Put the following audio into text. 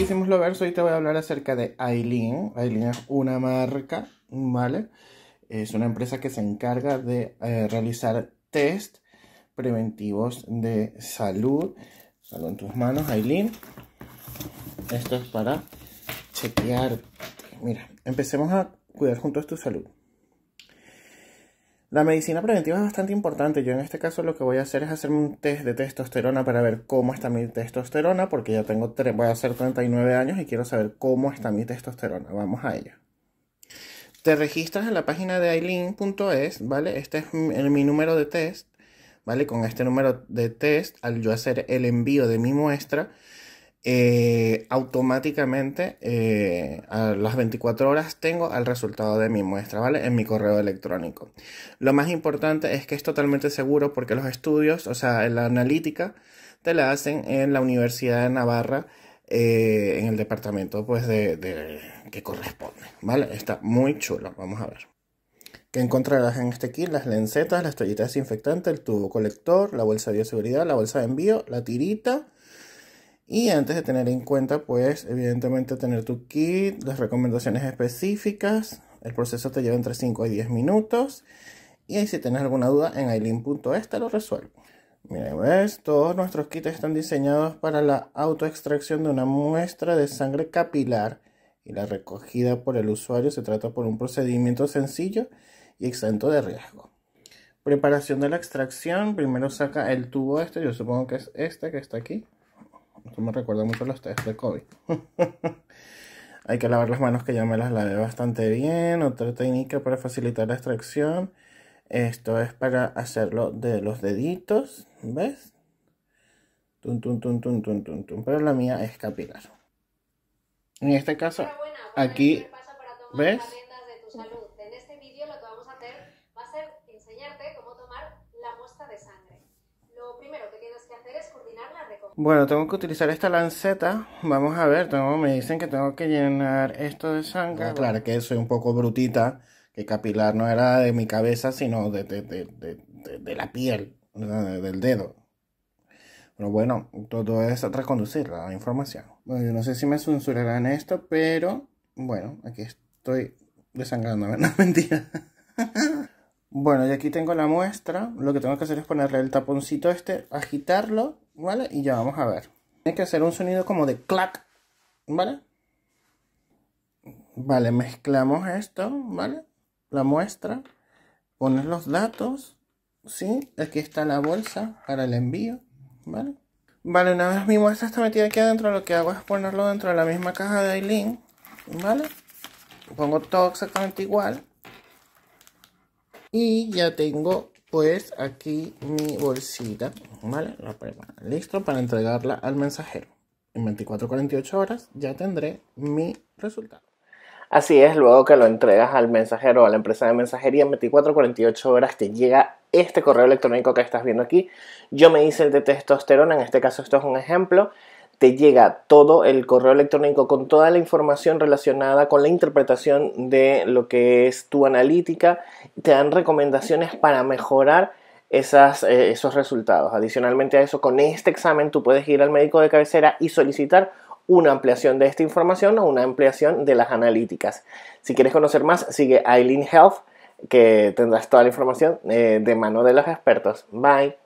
Hicimos lo verso y te voy a hablar acerca de Aileen. Aileen es una marca, ¿vale? Es una empresa que se encarga de eh, realizar test preventivos de salud. Salud en tus manos, Aileen. Esto es para chequear. Mira, empecemos a cuidar juntos tu salud. La medicina preventiva es bastante importante. Yo en este caso lo que voy a hacer es hacerme un test de testosterona para ver cómo está mi testosterona, porque ya tengo, voy a hacer 39 años y quiero saber cómo está mi testosterona. Vamos a ello. Te registras en la página de aileen.es, ¿vale? Este es mi número de test, ¿vale? Con este número de test, al yo hacer el envío de mi muestra, eh, automáticamente eh, a las 24 horas tengo el resultado de mi muestra, ¿vale? En mi correo electrónico. Lo más importante es que es totalmente seguro porque los estudios, o sea, la analítica, te la hacen en la Universidad de Navarra, eh, en el departamento pues de, que corresponde, ¿vale? Está muy chulo, vamos a ver. ¿Qué encontrarás en este kit? Las lencetas, las toallitas desinfectantes, el tubo colector, la bolsa de bioseguridad, la bolsa de envío, la tirita y antes de tener en cuenta, pues, evidentemente tener tu kit, las recomendaciones específicas. El proceso te lleva entre 5 y 10 minutos. Y si tienes alguna duda, en aileen.es te lo resuelvo. Miren ves, todos nuestros kits están diseñados para la autoextracción de una muestra de sangre capilar y la recogida por el usuario se trata por un procedimiento sencillo y exento de riesgo. Preparación de la extracción, primero saca el tubo este, yo supongo que es este que está aquí. Esto me recuerda mucho a los test de COVID. Hay que lavar las manos que ya me las lavé bastante bien. Otra técnica para facilitar la extracción. Esto es para hacerlo de los deditos. ¿Ves? Tum, tum, tum, tum, tum, tum, Pero la mía es capilar. En este caso, aquí, ¿ves? Bueno, tengo que utilizar esta lanceta. Vamos a ver, me dicen que tengo que llenar esto de sangre. claro que soy un poco brutita, que capilar no era de mi cabeza, sino de, la piel, del dedo. Pero bueno, todo es reconducir la información. Bueno, yo no sé si me censurarán esto, pero bueno, aquí estoy desangrándome, no mentira. bueno, y aquí tengo la muestra. Lo que tengo que hacer es ponerle el taponcito este, agitarlo ¿vale? Y ya vamos a ver. Tiene que hacer un sonido como de clac, ¿vale? Vale, mezclamos esto, ¿vale? La muestra, pones los datos, ¿sí? Aquí está la bolsa para el envío, ¿vale? Vale, una vez mi muestra está metida aquí adentro, lo que hago es ponerlo dentro de la misma caja de Aileen, ¿vale? Pongo todo exactamente igual. Y ya tengo pues aquí mi bolsita, ¿vale? Listo para entregarla al mensajero. En 24 48 horas ya tendré mi resultado. Así es, luego que lo entregas al mensajero o a la empresa de mensajería, en 24 48 horas te llega este correo electrónico que estás viendo aquí. Yo me hice el de testosterona, en este caso esto es un ejemplo te llega todo el correo electrónico con toda la información relacionada con la interpretación de lo que es tu analítica. Te dan recomendaciones para mejorar esas, eh, esos resultados. Adicionalmente a eso, con este examen tú puedes ir al médico de cabecera y solicitar una ampliación de esta información o una ampliación de las analíticas. Si quieres conocer más, sigue Eileen Health, que tendrás toda la información eh, de mano de los expertos. Bye.